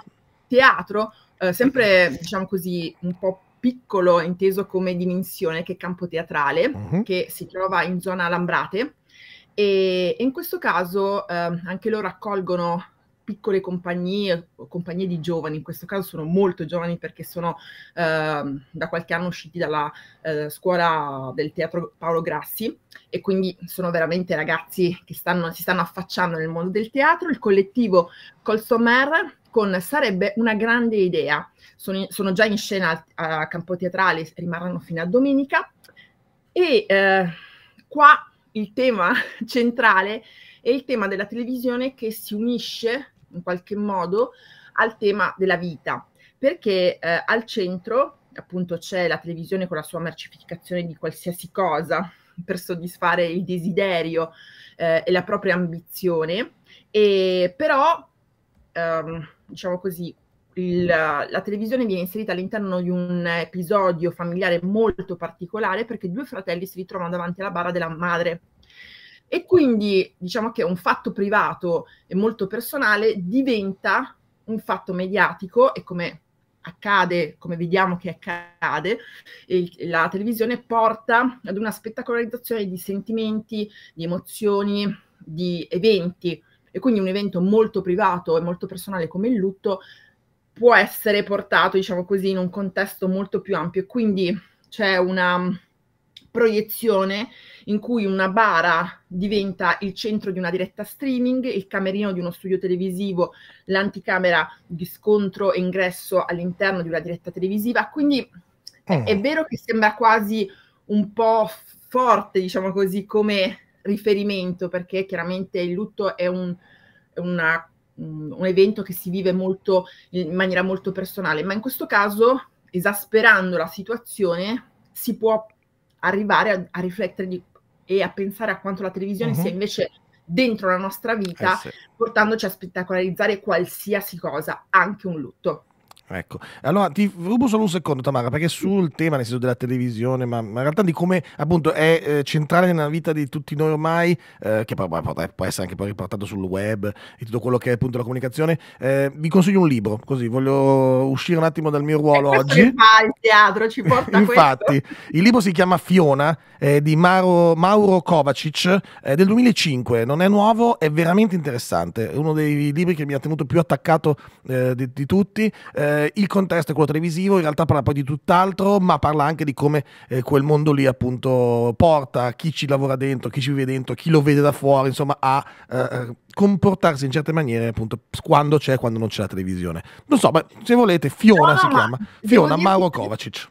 teatro eh, sempre diciamo così un po' piccolo inteso come dimensione che è campo teatrale uh-huh. che si trova in zona Lambrate e, e in questo caso eh, anche loro accolgono piccole compagnie, compagnie di giovani, in questo caso sono molto giovani perché sono eh, da qualche anno usciti dalla eh, scuola del teatro Paolo Grassi e quindi sono veramente ragazzi che stanno, si stanno affacciando nel mondo del teatro. Il collettivo Colsomer con Sarebbe una grande idea, sono, sono già in scena a, a Campo Teatrale, rimarranno fino a domenica e eh, qua il tema centrale è il tema della televisione che si unisce in qualche modo al tema della vita, perché eh, al centro appunto c'è la televisione con la sua mercificazione di qualsiasi cosa per soddisfare il desiderio eh, e la propria ambizione, e però ehm, diciamo così, il, la televisione viene inserita all'interno di un episodio familiare molto particolare perché due fratelli si ritrovano davanti alla bara della madre. E quindi diciamo che un fatto privato e molto personale diventa un fatto mediatico e come accade, come vediamo che accade, la televisione porta ad una spettacolarizzazione di sentimenti, di emozioni, di eventi e quindi un evento molto privato e molto personale come il lutto può essere portato, diciamo così, in un contesto molto più ampio. Quindi c'è una mm, proiezione in cui una bara diventa il centro di una diretta streaming, il camerino di uno studio televisivo, l'anticamera di scontro e ingresso all'interno di una diretta televisiva. Quindi eh. è vero che sembra quasi un po' forte, diciamo così, come riferimento, perché chiaramente il lutto è un, una un evento che si vive molto, in maniera molto personale, ma in questo caso, esasperando la situazione, si può arrivare a, a riflettere di, e a pensare a quanto la televisione uh-huh. sia invece dentro la nostra vita, eh sì. portandoci a spettacolarizzare qualsiasi cosa, anche un lutto. Ecco, allora ti rubo solo un secondo Tamara, perché sul tema, nel senso della televisione, ma, ma in realtà di come appunto è eh, centrale nella vita di tutti noi ormai, eh, che poi, può essere anche poi riportato sul web e tutto quello che è appunto la comunicazione, eh, vi consiglio un libro, così voglio uscire un attimo dal mio ruolo oggi. Che fa il teatro, ci porta Infatti, questo. il libro si chiama Fiona, di Mauro, Mauro Kovacic, del 2005, non è nuovo, è veramente interessante, è uno dei libri che mi ha tenuto più attaccato eh, di, di, tutti. Eh, eh, il contesto è quello televisivo, in realtà parla poi di tutt'altro, ma parla anche di come eh, quel mondo lì appunto porta chi ci lavora dentro, chi ci vive dentro, chi lo vede da fuori, insomma, a eh, eh comportarsi in certe maniere appunto quando c'è, e quando non c'è la televisione. Non so, ma se volete, Fiona no, si chiama, Fiona Mauro Kovacic.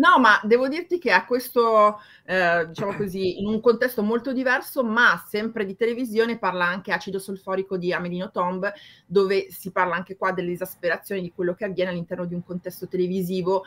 No, ma devo dirti che a questo, eh, diciamo così, in un contesto molto diverso, ma sempre di televisione, parla anche acido solforico di Amelino Tomb, dove si parla anche qua dell'esasperazione di quello che avviene all'interno di un contesto televisivo,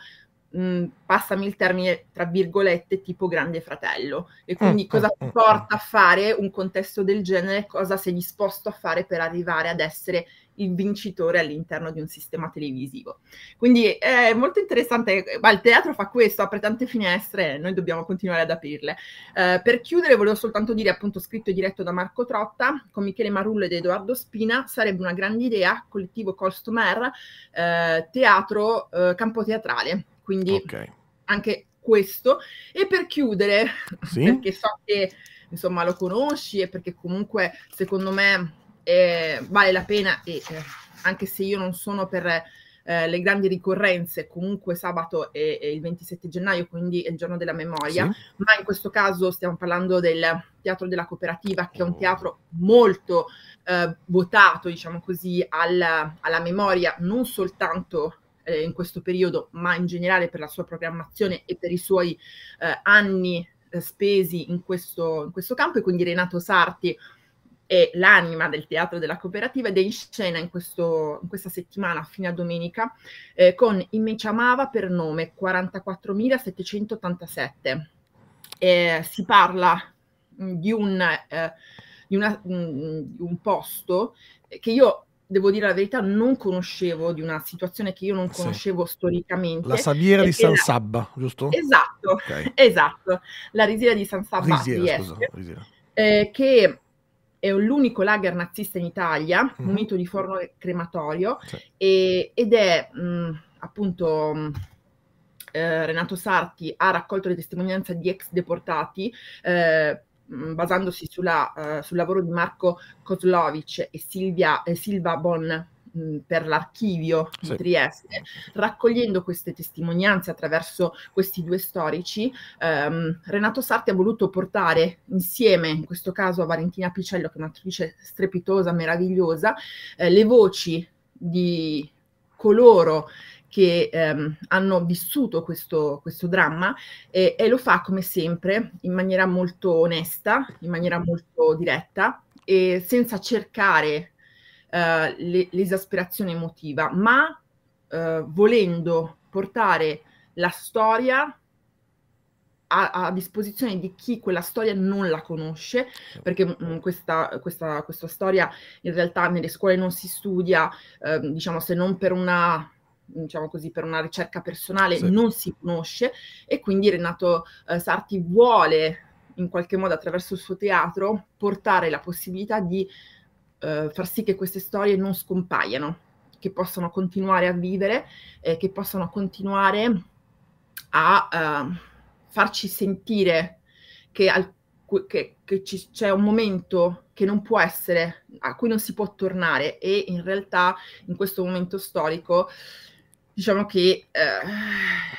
mh, mm, passami il termine, tra virgolette, tipo grande fratello. E quindi mm, cosa mm, ti porta a fare un contesto del genere, cosa sei disposto a fare per arrivare ad essere il vincitore all'interno di un sistema televisivo. Quindi è molto interessante, ma il teatro fa questo, apre tante finestre e noi dobbiamo continuare ad aprirle. Eh, per chiudere volevo soltanto dire, appunto scritto e diretto da Marco Trotta, con Michele Marullo ed Edoardo Spina, sarebbe una grande idea, collettivo Colstomer, eh, teatro, eh, campo teatrale. Quindi okay. anche questo. E per chiudere, sì? perché so che insomma lo conosci e perché comunque secondo me eh, vale la pena e eh, anche se io non sono per eh, le grandi ricorrenze, comunque sabato è, è, il 27 gennaio, quindi è il giorno della memoria, sì. ma in questo caso stiamo parlando del Teatro della Cooperativa, che è un oh. teatro molto eh, votato, diciamo così, alla, alla memoria, non soltanto eh, in questo periodo, ma in generale per la sua programmazione e per i suoi eh, anni eh, spesi in questo, in questo campo e quindi Renato Sarti, è l'anima del teatro della cooperativa ed è in scena in, questo, in questa settimana, fino a domenica, eh, con Imeciamava per nome 44.787. Eh, si parla mm, di un, eh, di, una, mm, di un posto che io devo dire la verità, non conoscevo di una situazione che io non conoscevo sì. storicamente. La Saviera di San la... Sabba, giusto? Esatto, okay. esatto. La risiera di San Sabba risiera, scusa, eh, che è l'unico lager nazista in Italia, mm. munito di forno crematorio, sì. e, ed è mh, mm, appunto... Mm, eh, Renato Sarti ha raccolto le testimonianze di ex deportati eh, mm, basandosi sulla, eh, sul lavoro di Marco Kozlovic e Silvia, Silva Bon per l'archivio sì. di Trieste, raccogliendo queste testimonianze attraverso questi due storici, ehm, Renato Sarti ha voluto portare insieme, in questo caso a Valentina Picello, che è un'attrice strepitosa, meravigliosa, eh, le voci di coloro che ehm, hanno vissuto questo, questo dramma e, e, lo fa come sempre in maniera molto onesta, in maniera molto diretta e senza cercare eh, l'esasperazione emotiva, ma eh, volendo portare la storia a, a, disposizione di chi quella storia non la conosce, perché mh, mm, mm, questa, questa, questa, storia in realtà nelle scuole non si studia, eh, diciamo se non per una diciamo così, per una ricerca personale sì. non si conosce e quindi Renato eh, Sarti vuole in qualche modo attraverso il suo teatro portare la possibilità di eh, far sì che queste storie non scompaiano, che possano continuare a vivere, eh, che possano continuare a eh, farci sentire che, al, che, che ci, c'è un momento che non può essere, a cui non si può tornare e in realtà in questo momento storico diciamo che eh...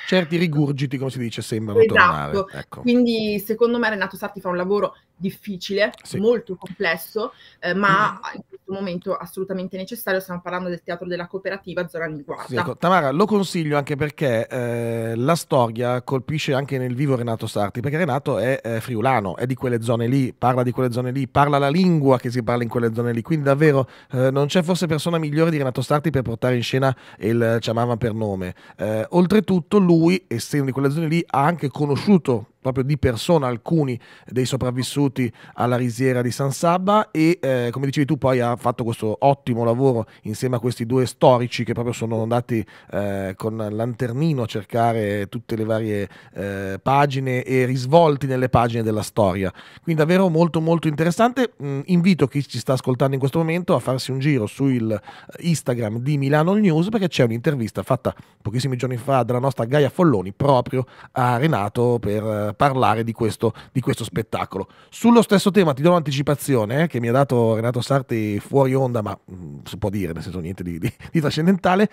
certi rigurgiti come si dice sembrano esatto. tornare ecco. quindi secondo me Renato Sarti fa un lavoro difficile, sì. molto complesso, eh, ma mm. in questo momento assolutamente necessario. Stiamo parlando del teatro della cooperativa Zona Guarda. Sì, ecco. Tamara, lo consiglio anche perché eh, la storia colpisce anche nel vivo Renato Sarti, perché Renato è eh, friulano, è di quelle zone lì, parla di quelle zone lì, parla la lingua che si parla in quelle zone lì, quindi davvero eh, non c'è forse persona migliore di Renato Sarti per portare in scena il eh, Ciamama per nome. Eh, oltretutto lui, essendo di quelle zone lì, ha anche conosciuto proprio di persona alcuni dei sopravvissuti alla risiera di San Sabba e eh, come dicevi tu poi ha fatto questo ottimo lavoro insieme a questi due storici che proprio sono andati eh, con lanternino a cercare tutte le varie eh, pagine e risvolti nelle pagine della storia. Quindi davvero molto molto interessante. Mm, invito chi ci sta ascoltando in questo momento a farsi un giro sul Instagram di Milano News perché c'è un'intervista fatta pochissimi giorni fa dalla nostra Gaia Folloni proprio a Renato per eh, parlare di questo, di questo spettacolo. Sullo stesso tema ti do un'anticipazione eh, che mi ha dato Renato Sarti fuori onda, ma mh, mm, si può dire, nel senso niente di, di, di trascendentale.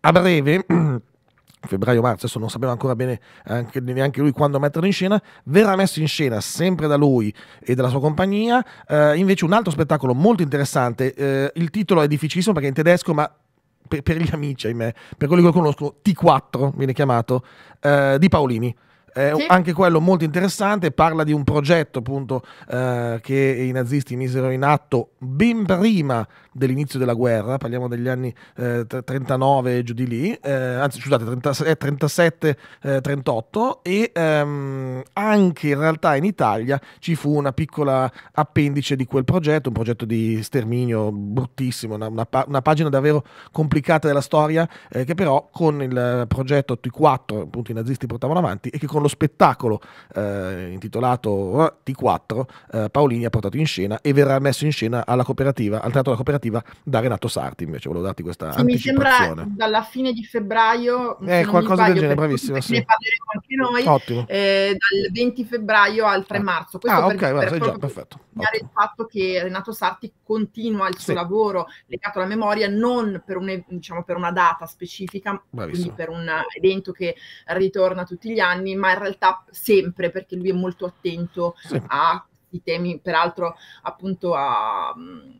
A breve... febbraio-marzo, adesso non sapeva ancora bene anche, neanche lui quando metterlo in scena, verrà messo in scena sempre da lui e dalla sua compagnia, eh, invece un altro spettacolo molto interessante, eh, il titolo è difficilissimo perché è in tedesco, ma per, gli amici, ahimè, per quelli che lo conoscono, T4 viene chiamato, eh, di Paolini. Eh, sì. Anche quello molto interessante, parla di un progetto appunto eh, che i nazisti misero in atto ben prima dell'inizio della guerra, parliamo degli anni eh, 39 giù di lì, eh, anzi scusate 37-38 eh, eh, e ehm, anche in realtà in Italia ci fu una piccola appendice di quel progetto, un progetto di sterminio bruttissimo, una, una, una pagina davvero complicata della storia eh, che però con il progetto T4 appunto i nazisti portavano avanti e che con lo spettacolo eh, intitolato T4 Paolini ha portato in scena e verrà messo in scena alla cooperativa, al teatro della cooperativa narrativa da Renato Sarti invece volevo darti questa sì, mi sembra dalla fine di febbraio eh, qualcosa del genere Bravissima, sì. ne parleremo anche noi Ottimo. Eh, dal 20 febbraio al 3 eh. marzo questo ah, perché, okay, per, già, perfetto. il fatto che Renato Sarti continua il suo sì. lavoro legato alla memoria non per, un, diciamo, per una data specifica quindi per un evento che ritorna tutti gli anni ma in realtà sempre perché lui è molto attento sì. a temi, peraltro appunto a, mm,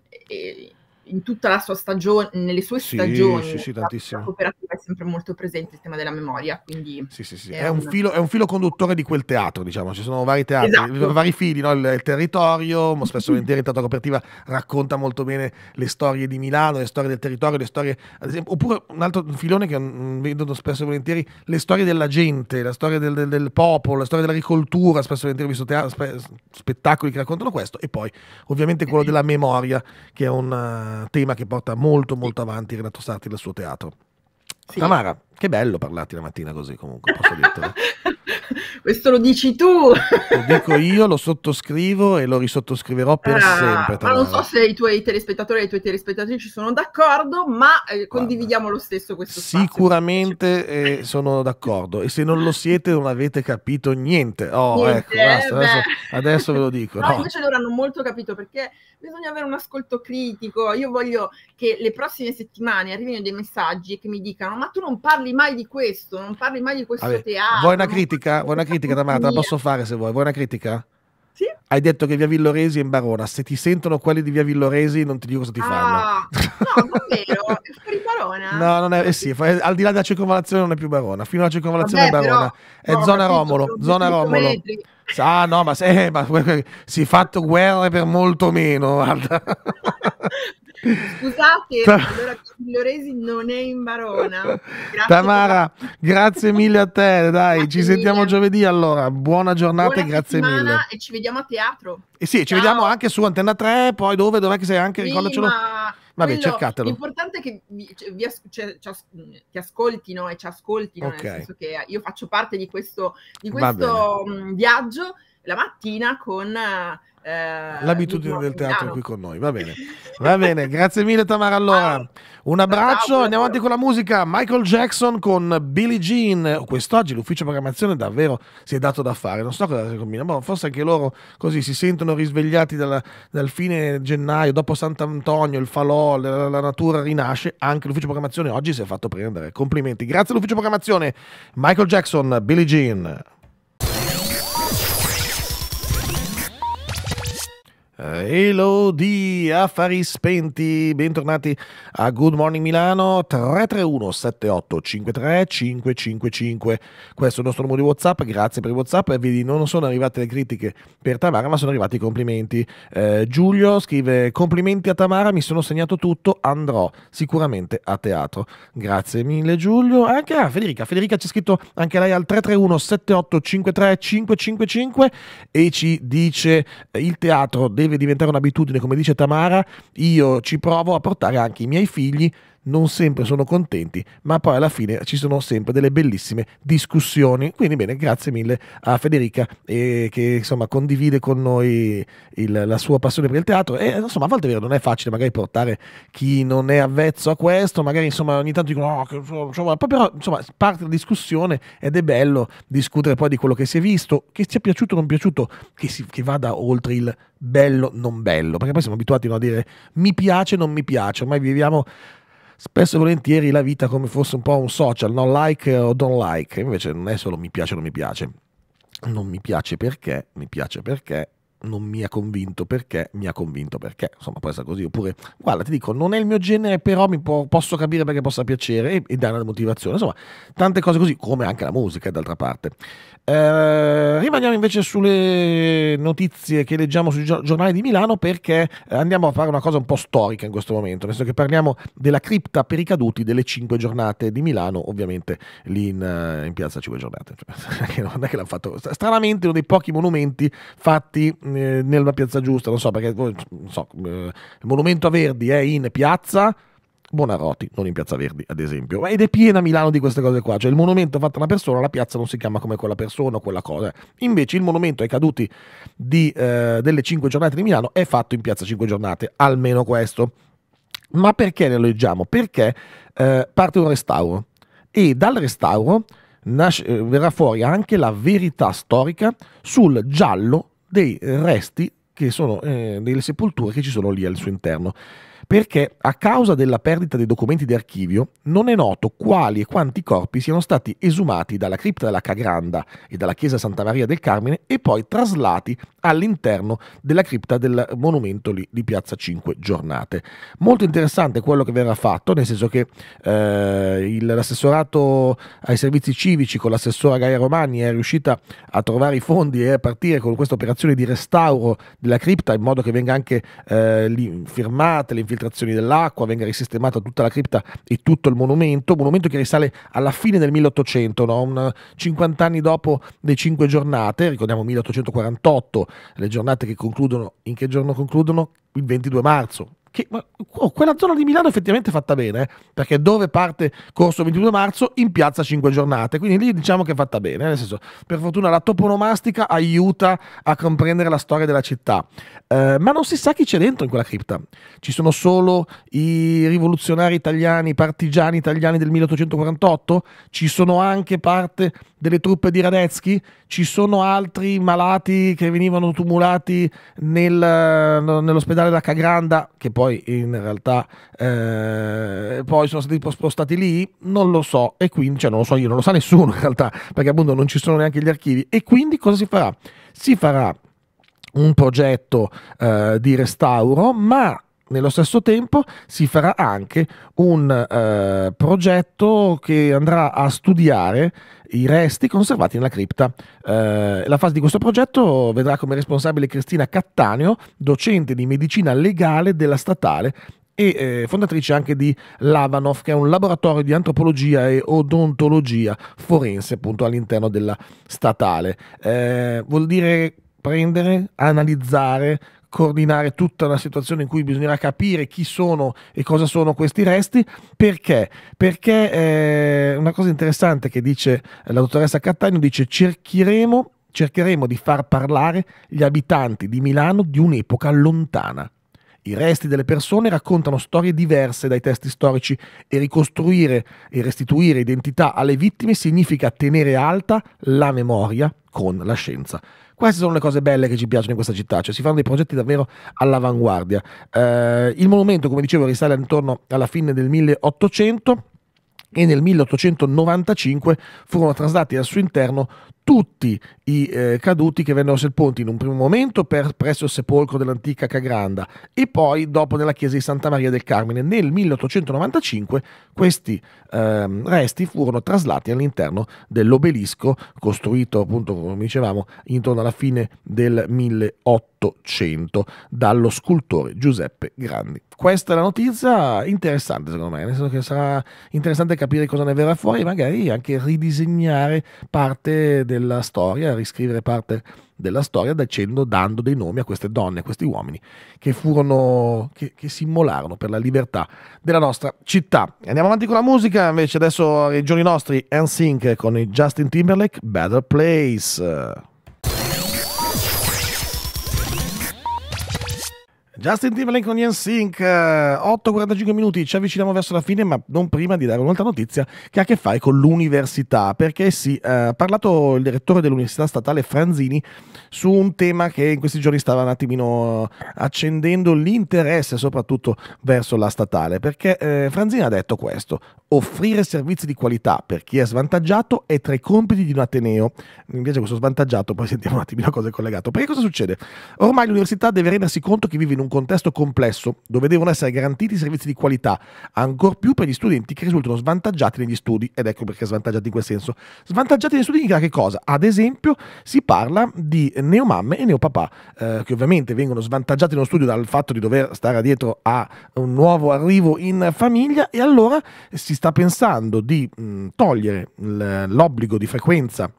in tutta la sua stagione, nelle sue sì, stagioni, sì, sì, la, la cooperativa è sempre molto presente il tema della memoria. Quindi sì, sì, sì. È, è, un filo, è, un filo, conduttore di quel teatro, diciamo. Ci sono vari teatri, esatto. vari fili, no? il, il, territorio, ma spesso volentieri il cooperativa racconta molto bene le storie di Milano, le storie del territorio, le storie, ad esempio, oppure un altro filone che vedono spesso e volentieri, le storie della gente, la storia del, del, del popolo, la storia dell'agricoltura, spesso e volentieri ho visto teatro, spe, spettacoli che raccontano questo, e poi ovviamente quello della memoria, che è un tema che porta molto molto avanti Renato Sarti nel suo teatro. Sì. Tamara, che bello parlarti la mattina così comunque, posso dirtelo. Questo lo dici tu. Lo dico io, lo sottoscrivo e lo risottoscriverò per ah, sempre. Tamara. Ma non so se i tuoi telespettatori e i tuoi telespettatrici sono d'accordo, ma eh, condividiamo lo stesso questo Sicuramente eh, sono d'accordo e se non lo siete non avete capito niente. Oh, niente, ecco, basta, eh, adesso, adesso, ve lo dico. No, no. invece loro hanno molto capito perché bisogna avere un ascolto critico. Io voglio che le prossime settimane arrivino dei messaggi che mi dicano: Ma tu non parli mai di questo, non parli mai di questo Vabbè, teatro. Vuoi una critica? Vuoi una critica, Damata? La posso fare se vuoi. Vuoi una critica? Hai detto che via Villoresi è in Barona. Se ti sentono quelli di via Villoresi, non ti dico cosa ti ah, fanno. No, non è vero, è fuori Barona. No, non è, eh sì, al di là della circonvalazione non è più Barona. Fino alla circonvalazione Vabbè, è Barona. Però, è no, zona Romolo. zona Romolo. Ah, no, ma, se, ma si è fatto guerre per molto meno. Guarda. Scusate, Ta- allora Miglioresi non è in Barona. Grazie Tamara, per... grazie mille a te, dai, grazie ci sentiamo mille. giovedì allora. Buona giornata Buona e grazie mille. E ci vediamo a teatro. E eh sì, Ciao. ci vediamo anche su Antenna 3, poi dove, dov'è che sei anche, Prima... ricordacelo. Vabbè, Quello, cercatelo. L'importante è che vi, cioè, vi as, cioè, as, ti ascoltino e ci ascoltino, okay. nel senso che eh, io faccio parte di questo, di questo viaggio la mattina con... Eh, eh, L'abitudine del teatro qui con noi, va bene, va bene, grazie mille Tamara. Allora, un abbraccio, andiamo avanti con la musica. Michael Jackson con Billie Jean. Quest'oggi l'ufficio programmazione davvero si è dato da fare. Non so cosa si combina, ma forse anche loro così si sentono risvegliati dalla, dal fine gennaio, dopo Sant'Antonio, il falò, la, la natura rinasce. Anche l'ufficio programmazione oggi si è fatto prendere. Complimenti, grazie all'ufficio programmazione. Michael Jackson, Billie Jean. Eh, Elodie, affari spenti, bentornati a Good Morning Milano 331 78 53 555. Questo è il nostro numero di WhatsApp. Grazie per i WhatsApp. E vedi, non sono arrivate le critiche per Tamara, ma sono arrivati i complimenti. Eh, Giulio scrive: Complimenti a Tamara, mi sono segnato tutto. Andrò sicuramente a teatro. Grazie mille, Giulio. Anche a Federica. Federica ci ha scritto anche lei al 331 78 53 555 e ci dice: Il teatro del deve diventare un'abitudine, come dice Tamara, io ci provo a portare anche i miei figli non sempre sono contenti, ma poi alla fine ci sono sempre delle bellissime discussioni. Quindi bene, grazie mille a Federica eh, che insomma condivide con noi il, la sua passione per il teatro e insomma a volte vero, non è facile magari portare chi non è avvezzo a questo, magari insomma ogni tanto dicono oh, che, insomma, però insomma parte la discussione ed è bello discutere poi di quello che si è visto, che sia piaciuto o non piaciuto, che, si, che vada oltre il bello non bello, perché poi siamo abituati no, a dire mi piace non mi piace, ormai viviamo spesso e volentieri la vita come fosse un po' un social, no like o don't like, invece non è solo mi piace o non mi piace, non mi piace perché, mi piace perché non mi ha convinto perché mi ha convinto perché, insomma, può essere così. Oppure, guarda, ti dico, non è il mio genere, però mi può, posso capire perché possa piacere e, e dare una motivazione. Insomma, tante cose così, come anche la musica, d'altra parte. Eh, rimaniamo invece sulle notizie che leggiamo sui giornali di Milano perché eh, andiamo a fare una cosa un po' storica in questo momento, nel senso che parliamo della cripta per i caduti delle 5 giornate di Milano, ovviamente lì in, eh, in piazza 5 giornate. Cioè, non è che l'hanno fatto stranamente uno dei pochi monumenti fatti mm, eh, nella piazza giusta, non so perché non so, il eh, monumento a Verdi è in piazza Buonarroti, non in piazza Verdi ad esempio, ed è piena Milano di queste cose qua, cioè il monumento fatto a una persona, la piazza non si chiama come quella persona o quella cosa, invece il monumento ai caduti di, eh, delle 5 giornate di Milano è fatto in piazza 5 giornate, almeno questo. Ma perché ne leggiamo? Perché eh, parte un restauro e dal restauro nasce, eh, verrà fuori anche la verità storica sul giallo dei resti che sono eh, delle sepolture che ci sono lì al suo interno perché a causa della perdita dei documenti di archivio non è noto quali e quanti corpi siano stati esumati dalla cripta della Cagranda e dalla chiesa Santa Maria del Carmine e poi traslati all'interno della cripta del monumento di Piazza 5 Giornate. Molto interessante quello che verrà fatto, nel senso che eh, l'assessorato ai servizi civici con l'assessora Gaia Romani è riuscita a trovare i fondi e a partire con questa operazione di restauro della cripta in modo che venga anche eh, le l'informazione infiltrazioni dell'acqua, venga risistemata tutta la cripta e tutto il monumento, monumento che risale alla fine del 1800, no? Un, 50 anni dopo le cinque giornate, ricordiamo 1848, le giornate che concludono, in che giorno concludono? Il 22 marzo, che oh, quella zona di Milano è effettivamente fatta bene, eh? perché dove parte corso 22 marzo in piazza 5 giornate, quindi lì diciamo che è fatta bene, eh, nel senso, per fortuna la toponomastica aiuta a comprendere la storia della città, eh, ma non si sa chi c'è dentro in quella cripta, ci sono solo i rivoluzionari italiani, i partigiani italiani del 1848, ci sono anche parte delle truppe di Radetzky, ci sono altri malati che venivano tumulati nel, nell'ospedale da Cagranda, che poi poi in realtà eh, poi sono stati spostati lì, non lo so e quindi, cioè non lo so io, non lo sa nessuno in realtà, perché appunto non ci sono neanche gli archivi e quindi cosa si farà? Si farà un progetto eh, di restauro, ma nello stesso tempo si farà anche un eh, progetto che andrà a studiare i resti conservati nella cripta. Eh, la fase di questo progetto vedrà come responsabile Cristina Cattaneo, docente di medicina legale della statale e eh, fondatrice anche di Lavanov, che è un laboratorio di antropologia e odontologia forense appunto all'interno della statale. Eh, vuol dire prendere, analizzare, coordinare tutta una situazione in cui bisognerà capire chi sono e cosa sono questi resti. Perché? Perché eh, una cosa interessante che dice la dottoressa Cattagno dice cercheremo, cercheremo di far parlare gli abitanti di Milano di un'epoca lontana. I resti delle persone raccontano storie diverse dai testi storici e ricostruire e restituire identità alle vittime significa tenere alta la memoria con la scienza. Queste sono le cose belle che ci piacciono in questa città, cioè si fanno dei progetti davvero all'avanguardia. Eh, il monumento, come dicevo, risale intorno alla fine del 1800 e nel 1895 furono traslati al suo interno tutti i eh, caduti che vennero sepolti in un primo momento per, presso il sepolcro dell'antica Cagranda e poi dopo nella chiesa di Santa Maria del Carmine. Nel 1895 questi eh, resti furono traslati all'interno dell'obelisco costruito appunto come dicevamo intorno alla fine del 1800 dallo scultore Giuseppe Grandi questa è la notizia interessante secondo me, nel senso che sarà interessante capire cosa ne verrà fuori e magari anche ridisegnare parte della storia, riscrivere parte della storia dicendo, dando dei nomi a queste donne, a questi uomini che furono, che, che si immolarono per la libertà della nostra città. Andiamo avanti con la musica, invece adesso ai giorni nostri, NSYNC con Justin Timberlake, Better Place. Justin Timberlake con Yen Sink, 8.45 minuti, ci avviciniamo verso la fine, ma non prima di dare un'altra notizia che ha a che fare con l'università, perché sì, eh, ha eh, parlato il direttore dell'Università Statale Franzini su un tema che in questi giorni stava un attimino eh, accendendo l'interesse soprattutto verso la statale, perché eh, Franzini ha detto questo, offrire servizi di qualità per chi è svantaggiato è tra i compiti di un ateneo, mi piace questo svantaggiato, poi sentiamo un attimino cosa è collegato, perché cosa succede? Ormai l'università deve rendersi conto che vive in un contesto complesso dove devono essere garantiti servizi di qualità, ancor più per gli studenti che risultano svantaggiati negli studi, ed ecco perché svantaggiati in quel senso. Svantaggiati negli studi significa che cosa? Ad esempio si parla di neomamme e neopapà, eh, che ovviamente vengono svantaggiati nello studio dal fatto di dover stare dietro a un nuovo arrivo in famiglia e allora si sta pensando di mh, togliere l'obbligo di frequenza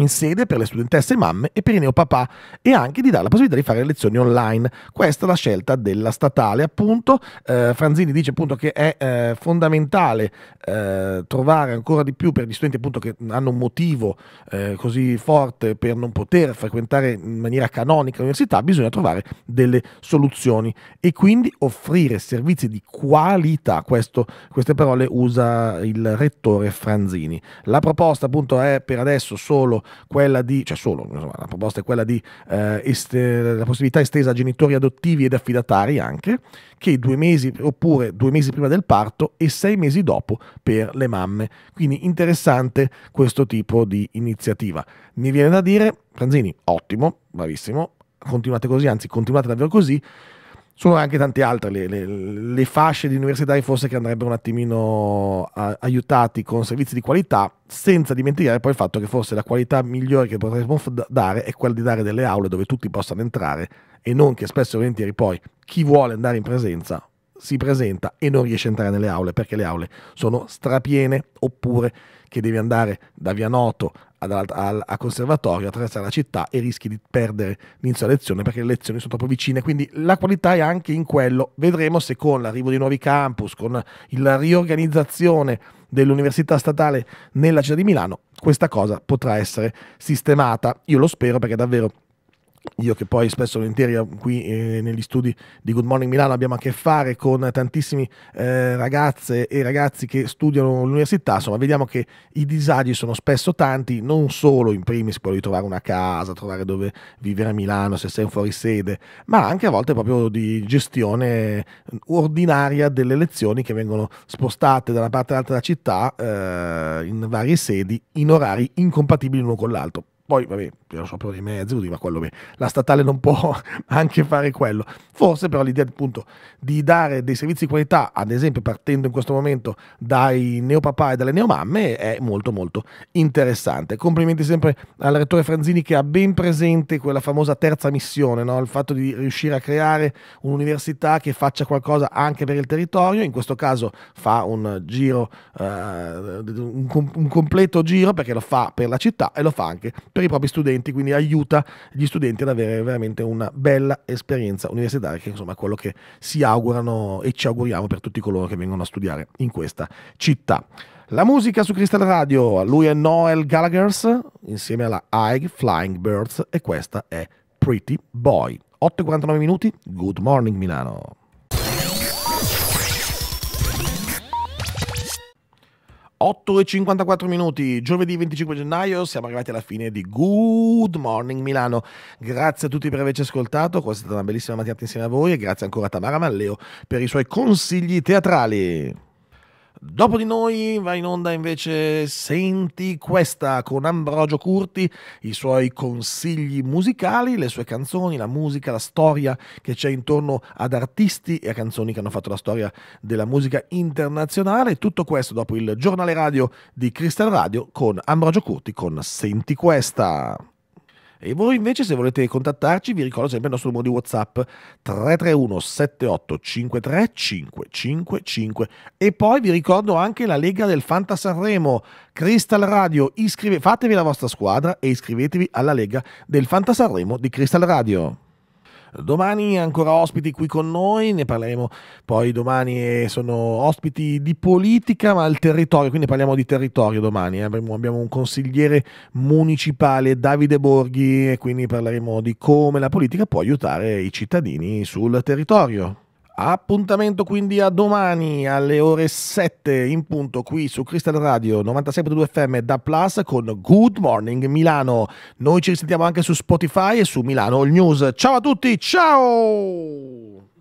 in sede per le studentesse mamme e per i neopapà e anche di dare la possibilità di fare lezioni online. Questa è la scelta della statale. Appunto, eh, Franzini dice appunto che è eh, fondamentale eh, trovare ancora di più per gli studenti appunto che hanno un motivo eh, così forte per non poter frequentare in maniera canonica l'università, bisogna trovare delle soluzioni e quindi offrire servizi di qualità. Questo, queste parole usa il rettore Franzini. La proposta appunto è per adesso solo quella di, cioè solo, insomma, la proposta è quella di eh, este, la possibilità estesa a genitori adottivi ed affidatari anche, che due mesi oppure due mesi prima del parto e sei mesi dopo per le mamme. Quindi interessante questo tipo di iniziativa. Mi viene da dire, Franzini, ottimo, bravissimo, continuate così, anzi continuate davvero così sono anche tante altre le, le, le fasce di universitari forse che andrebbero un attimino a, aiutati con servizi di qualità, senza dimenticare poi il fatto che forse la qualità migliore che potremmo dare è quella di dare delle aule dove tutti possano entrare e non che spesso e volentieri poi chi vuole andare in presenza si presenta e non riesce a entrare nelle aule perché le aule sono strapiene oppure che devi andare da Via Noto al, conservatorio, attraversare la città e rischi di perdere l'inizio della lezione perché le lezioni sono troppo vicine. Quindi la qualità è anche in quello. Vedremo se con l'arrivo di nuovi campus, con la riorganizzazione dell'Università Statale nella città di Milano, questa cosa potrà essere sistemata. Io lo spero perché davvero io che poi spesso volentieri eh, qui eh, negli studi di Good Morning Milano abbiamo a che fare con tantissimi eh, ragazze e ragazzi che studiano all'università, insomma vediamo che i disagi sono spesso tanti, non solo in primis quello di trovare una casa, trovare dove vivere a Milano se sei un fuorisede, ma anche a volte proprio di gestione eh, ordinaria delle lezioni che vengono spostate da una parte all'altra della città eh, in varie sedi in orari incompatibili l'uno con l'altro poi, vabbè, io non lo sapevo dei mezzi, ma quello beh, la statale non può anche fare quello. Forse però l'idea appunto di dare dei servizi di qualità, ad esempio partendo in questo momento dai neopapà e dalle neomamme, è molto molto interessante. Complimenti sempre al rettore Franzini che ha ben presente quella famosa terza missione, no? il fatto di riuscire a creare un'università che faccia qualcosa anche per il territorio, in questo caso fa un giro, uh, un, com- un completo giro perché lo fa per la città e lo fa anche per i propri studenti, quindi aiuta gli studenti ad avere veramente una bella esperienza universitaria, che insomma è quello che si augurano e ci auguriamo per tutti coloro che vengono a studiare in questa città. La musica su Crystal Radio, lui è Noel Gallagher, insieme alla High Flying Birds e questa è Pretty Boy. 8.49 minuti, Good Morning Milano. 8 e 54 minuti, giovedì 25 gennaio, siamo arrivati alla fine di Good Morning Milano. Grazie a tutti per averci ascoltato, questa è stata una bellissima mattinata insieme a voi e grazie ancora a Tamara Malleo per i suoi consigli teatrali. Dopo di noi va in onda invece Senti questa con Ambrogio Curti, i suoi consigli musicali, le sue canzoni, la musica, la storia che c'è intorno ad artisti e a canzoni che hanno fatto la storia della musica internazionale. Tutto questo dopo il giornale radio di Crystal Radio con Ambrogio Curti con Senti questa. E voi invece se volete contattarci vi ricordo sempre il nostro numero di Whatsapp 331 78 53 555 e poi vi ricordo anche la Lega del Fanta Sanremo Crystal Radio iscrive, fatevi la vostra squadra e iscrivetevi alla Lega del Fanta Sanremo di Crystal Radio Domani ancora ospiti qui con noi, ne parleremo poi domani, sono ospiti di politica ma al territorio, quindi parliamo di territorio domani, eh. abbiamo un consigliere municipale Davide Borghi e quindi parleremo di come la politica può aiutare i cittadini sul territorio. Appuntamento quindi a domani alle ore 7 in punto qui su Crystal Radio 96.2 FM da Plus con Good Morning Milano. Noi ci risentiamo anche su Spotify e su Milano All News. Ciao a tutti, ciao!